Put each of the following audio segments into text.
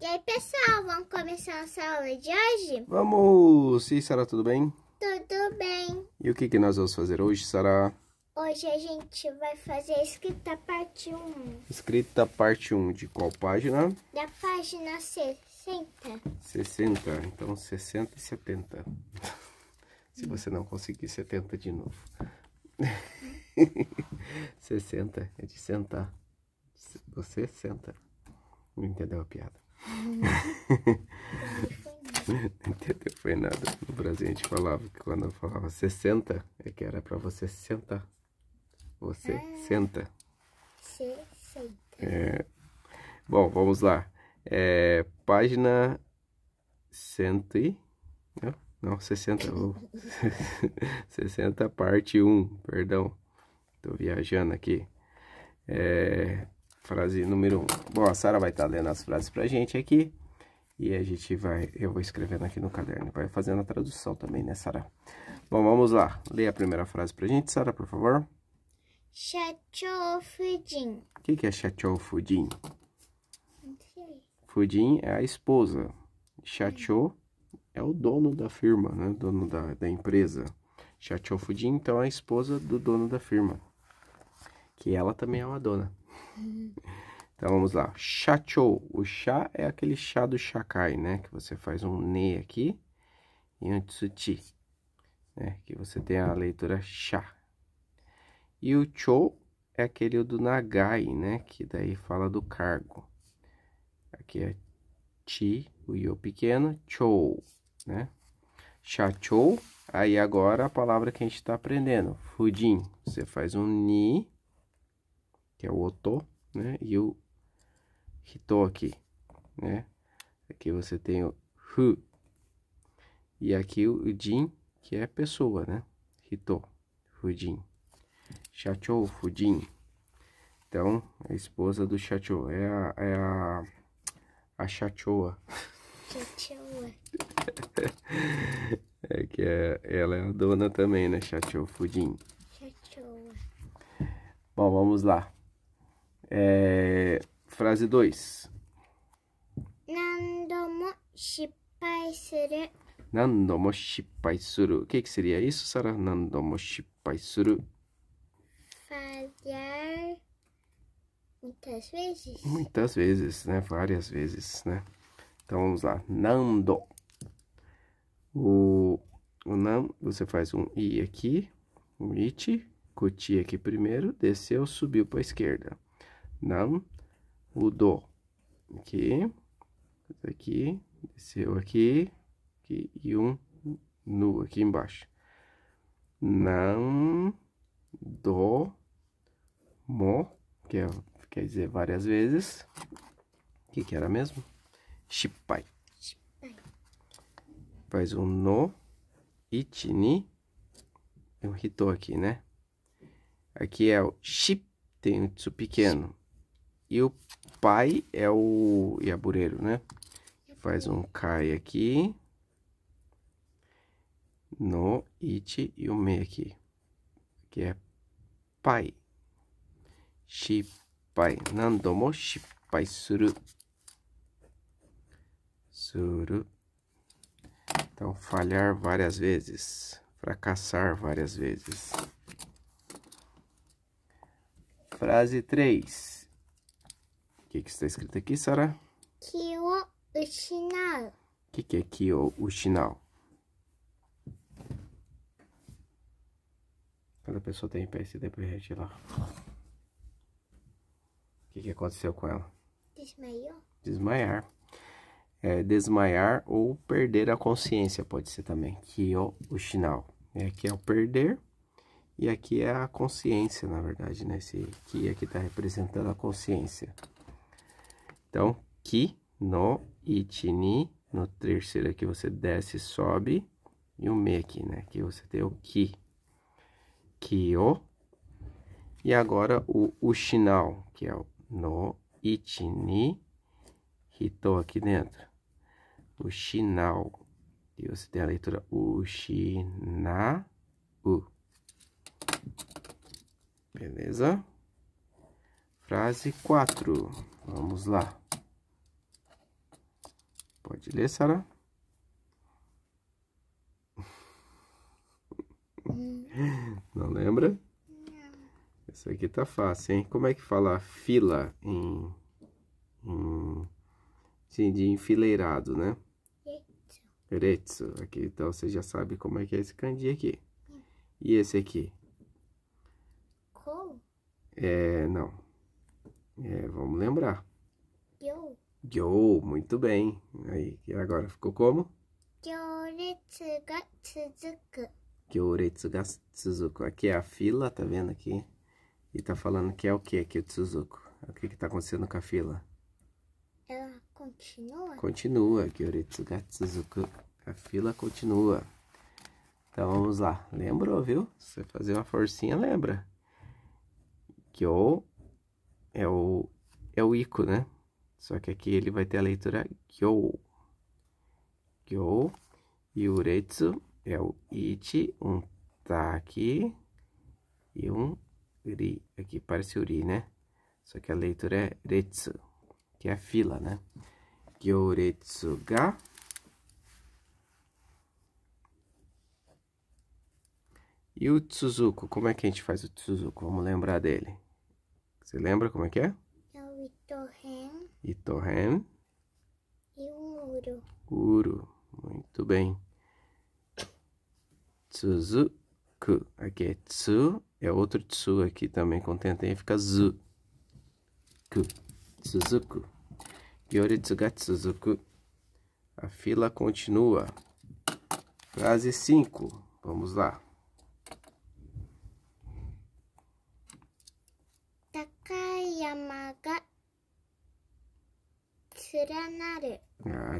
E aí, pessoal, vamos começar a nossa aula de hoje? Vamos! Sim, Sara, tudo bem? Tudo bem. E o que, que nós vamos fazer hoje, Sara? Hoje a gente vai fazer a escrita parte 1. Escrita parte 1 de qual página? Da página 60. 60, então 60 e 70. Se você não conseguir, 70 de novo. 60 é de sentar. Você senta. Não entendeu a piada. Não Foi nada. No Brasil a gente falava que quando eu falava 60, é que era pra você sentar. Você ah, senta. Você senta. É... Bom, vamos lá. É... Página 100 né? Não, não 60. 60 parte 1, perdão. Tô viajando aqui. É... Frase número 1. Um. Bom, a Sara vai estar tá lendo as frases pra gente aqui. E a gente vai, eu vou escrevendo aqui no caderno, vai fazendo a tradução também, né, Sara? Bom, vamos lá. lê a primeira frase pra gente, Sara, por favor. Chachou Fudin. O que, que é Chateau Fudin? Fudin é a esposa. Chachou é o dono da firma, né? Dono da, da empresa. Chachou Fudin, então, é a esposa do dono da firma. Que ela também é uma dona. Então vamos lá. Chachou. O chá é aquele chá do shakai, né? Que você faz um ne aqui e um tsuti. Né? Que você tem a leitura chá. E o chou é aquele do nagai, né? Que daí fala do cargo. Aqui é ti, o yo pequeno, chou, né? Chachou. Aí agora a palavra que a gente está aprendendo. Fudin. Você faz um ni que é o Otô, né? E o Hito aqui, né? Aqui você tem o Hu. E aqui o Jin, que é pessoa, né? Hito, Fujin. Shachou, Fujin. Então, a esposa do Shachou. É a... É a... A Chachoa. é que é, ela é a dona também, né? Chachoa Fudin. Chachoa. Bom, vamos lá. É, frase 2. Nandomo shippai suru. Nandomo shippai suru. O que, que seria isso, Sara? Nandomo shippai suru. Falhar muitas vezes. Muitas vezes, né? Várias vezes, né? Então vamos lá. Nando. O, o nan, você faz um i aqui, um iti, cuti aqui primeiro, desceu, subiu para a esquerda não do, Aqui, aqui, desceu aqui, aqui e um nu aqui embaixo. Não do mo, que é, quer dizer várias vezes. O que, que era mesmo? Shippai. Faz um no, itini, é um hitou aqui, né? Aqui é o ship, tem um tsu pequeno. E o pai é o Iabureiro, né? Faz um cai aqui. No, it e o me aqui. Que é pai. Shippai. Nandomo shippai suru. Suru. Então, falhar várias vezes. Fracassar várias vezes. Frase 3 que, que está escrito aqui, Sara? Kyo Ushinau. O que, que é Kyo Ushinau? Cada pessoa tem parecida pra gente lá. O que, que aconteceu com ela? Desmaiou. Desmaiar. É, desmaiar ou perder a consciência pode ser também. Kyo Ushinau. É aqui é o perder. E aqui é a consciência, na verdade, né? Esse aqui, é está representando a consciência. Então, ki no ichi ni, no terceiro aqui você desce e sobe, e o me aqui, né? Aqui você tem o ki, kyo, e agora o ushinal, que é o no ichi ni, hito aqui dentro, ushinal, e você tem a leitura ushina, u. Beleza? Frase 4. Vamos lá. Pode ler, Sara? Não lembra? Isso aqui tá fácil, hein? Como é que fala fila em, em de, de enfileirado, né? Retsu. Aqui, então você já sabe como é que é esse candi aqui. E esse aqui? Ko? É, não. É, vamos lembrar. Yo, muito bem. Aí, e agora ficou como? Gyoretsu ga tsuzuku. ga tsuzuku. Aqui é a fila, tá vendo aqui? E tá falando que é o que aqui o tsuzuku? O que que tá acontecendo com a fila? Ela continua? Continua, Gyoretsu ga tsuzuku. A fila continua. Então vamos lá. Lembrou, viu? Se você fazer uma forcinha, lembra. Gyo é o, é o Ico, né? Só que aqui ele vai ter a leitura Gyo. Gyo. E o Retsu é o Ichi, um Tá aqui. E um Ri. Aqui parece uri né? Só que a leitura é Retsu, que é a fila, né? Gyo Retsu ga. E o Tsuzuko, como é que a gente faz o Tsuzuko? Vamos lembrar dele. Você lembra como é que é? é e Torren? E um uro. Uro. Muito bem. Tsuzuku. Aqui é tsu. É outro tsu aqui também com tenten. Fica zu. Ku. Tsuzuku. Gyoritsuga Tsuzuku. A fila continua. Frase 5. Vamos lá.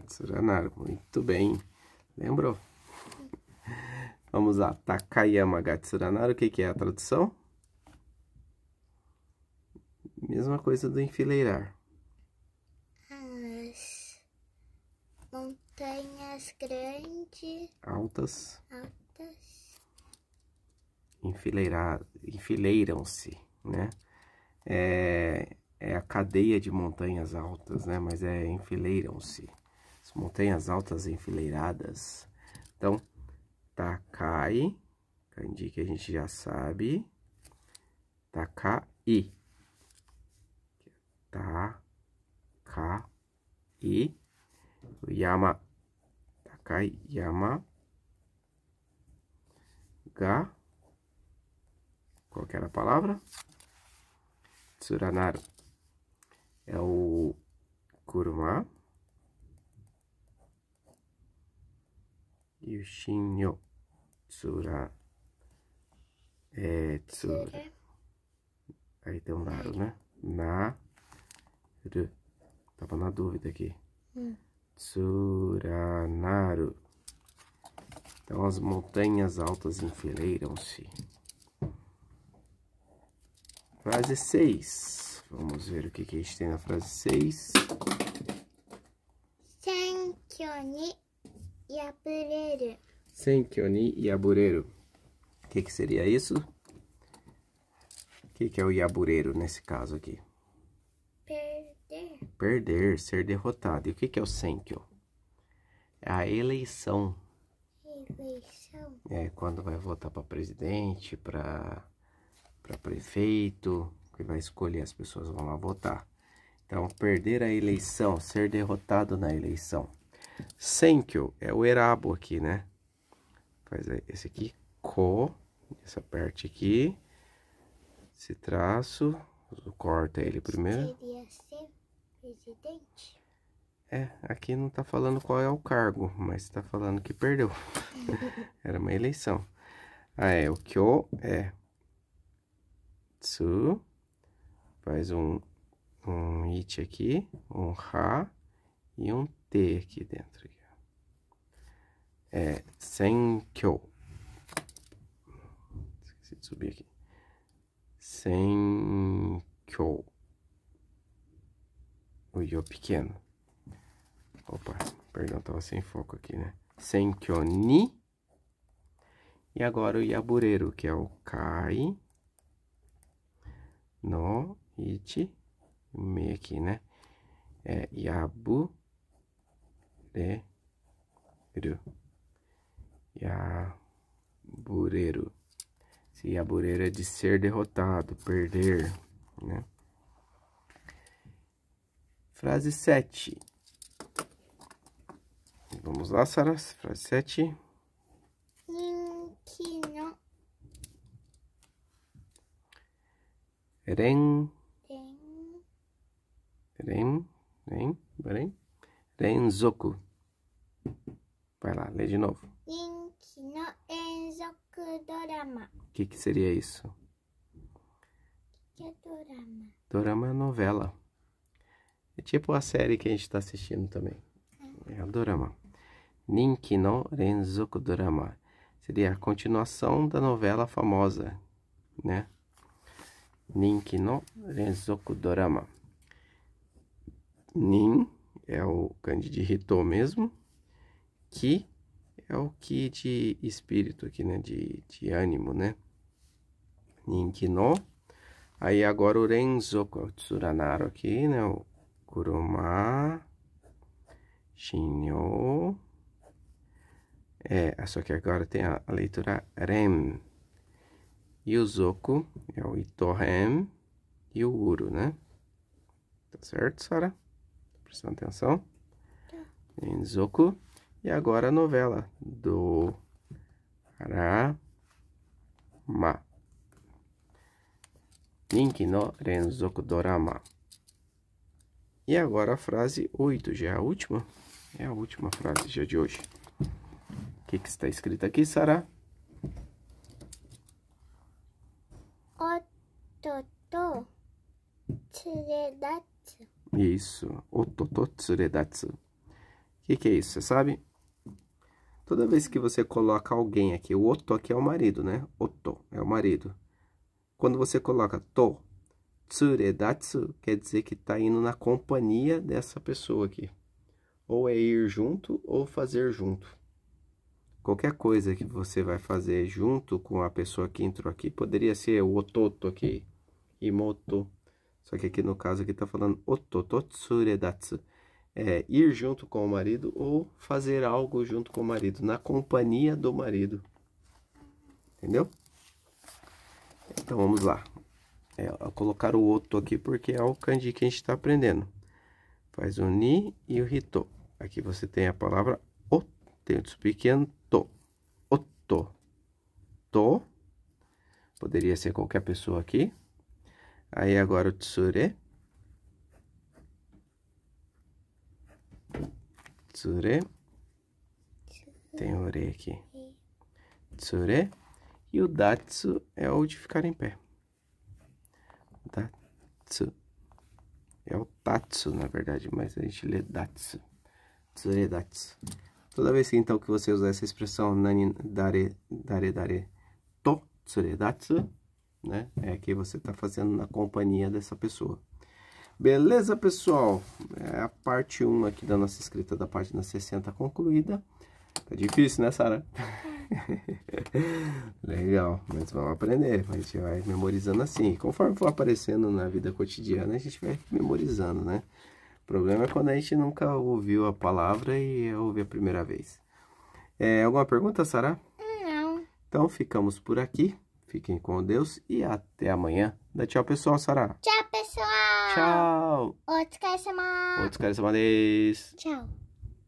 Tsuranaru. Ah, muito bem. Lembrou? Vamos lá, Takayama ga o que, que é a tradução? Mesma coisa do enfileirar. As montanhas grandes. Altas. Altas. Enfileirar, enfileiram-se, né? É, é a cadeia de montanhas altas, né? Mas é enfileiram-se. As montanhas altas enfileiradas. Então, Takai, Kandi que a gente já sabe. Takai. Takai. Yama. Takai Yama. Ga. Qual que era a palavra? Tsuranaru é o kuruma e o shinyo tsura é tsura é é? aí tem um naro né na ru tava na dúvida aqui hum. Tsura Naru. então as montanhas altas enfileiram-se frase 6 Vamos ver o que, que a gente tem na frase 6. senkioni ni yabureru. Senkyo yabureru. O que, que seria isso? O que, que é o yabureiro nesse caso aqui? Perder. Perder, ser derrotado. E o que, que é o senkyo? É a eleição. Eleição. É, quando vai votar para presidente, para prefeito que vai escolher, as pessoas vão lá votar. Então, perder a eleição, ser derrotado na eleição. Senkyo é o erabo aqui, né? Faz esse aqui, ko, essa parte aqui, esse traço, corta ele primeiro. Queria ser presidente? É, aqui não tá falando qual é o cargo, mas tá falando que perdeu. Era uma eleição. Ah, é, o kyo é tsu, Faz um, um it aqui, um ra e um T aqui dentro. É Senkyo. Esqueci de subir aqui. Senkyo. O Yo pequeno. Opa, perdão, tava sem foco aqui, né? Senkyo ni. E agora o Yabureiro, que é o Kai no it, meio aqui, né? É yabu reru. Yabureru. Se yabureru é de ser derrotado, perder, né? Frase 7. Vamos lá, Sara. Frase 7. Renkino. Ren. Ren, Ren, Ren, Renzoku. Vai lá, lê de novo. Rinki no Enzoku Dorama. O que, que seria isso? O que é Dorama? Dorama é novela. É tipo a série que a gente está assistindo também. É o Dorama. Ninki no Renzoku Dorama. Seria a continuação da novela famosa, né? Ninki no Renzoku Dorama nin é o kanji de Rito mesmo, ki é o ki de espírito aqui, né? De, de ânimo, né? Ninkino. Aí agora o Renzoku, o Tsuranaro aqui, né? O Kuruma. Shinyo. É, só que agora tem a, a leitura Rem. E o Zoku é o Itohem e o Uru, né? Tá certo, Sara? prestando atenção? Renzoku E agora a novela do Rama. Ninki no Renzoku Dorama. E agora a frase 8, já é a última. É a última frase já de hoje. O que, que está escrito aqui, Sara? Ototo tsuredate. Isso. Otototsuredatsu. O que, que é isso? Você sabe? Toda vez que você coloca alguém aqui, o oto aqui é o marido, né? Oto é o marido. Quando você coloca to, tsuredatsu, quer dizer que está indo na companhia dessa pessoa aqui. Ou é ir junto ou fazer junto. Qualquer coisa que você vai fazer junto com a pessoa que entrou aqui, poderia ser o ototo aqui, imoto, só que aqui no caso aqui tá falando otototsuredatsu. É ir junto com o marido ou fazer algo junto com o marido, na companhia do marido. Entendeu? Então vamos lá. É, colocar o oto aqui porque é o kanji que a gente está aprendendo. Faz o ni e o hito. Aqui você tem a palavra o, tem o pequeno to. Oto. To. Poderia ser qualquer pessoa aqui. Aí agora o tsure. É? Tsure. É? Tem ore aqui. Tsure. É? E o datsu é o de ficar em pé. Datsu. É o tatsu, na verdade, mas a gente lê datsu. Tsure datsu. Toda vez que, então, que você usar essa expressão nani dare, dare, dare, to, tsure datsu, né? É que você está fazendo na companhia dessa pessoa. Beleza, pessoal? É a parte 1 aqui da nossa escrita da página 60 concluída. Tá difícil, né, Sara? Legal, mas vamos aprender. A gente vai memorizando assim. Conforme for aparecendo na vida cotidiana, a gente vai memorizando, né? O problema é quando a gente nunca ouviu a palavra e ouve a primeira vez. É, alguma pergunta, Sara? Não. Então ficamos por aqui. Fiquem com Deus e até amanhã. Dá tchau, pessoal, Sara. Tchau, pessoal. Tchau. Otsukaresama. É Otsukaresama é desu. Tchau.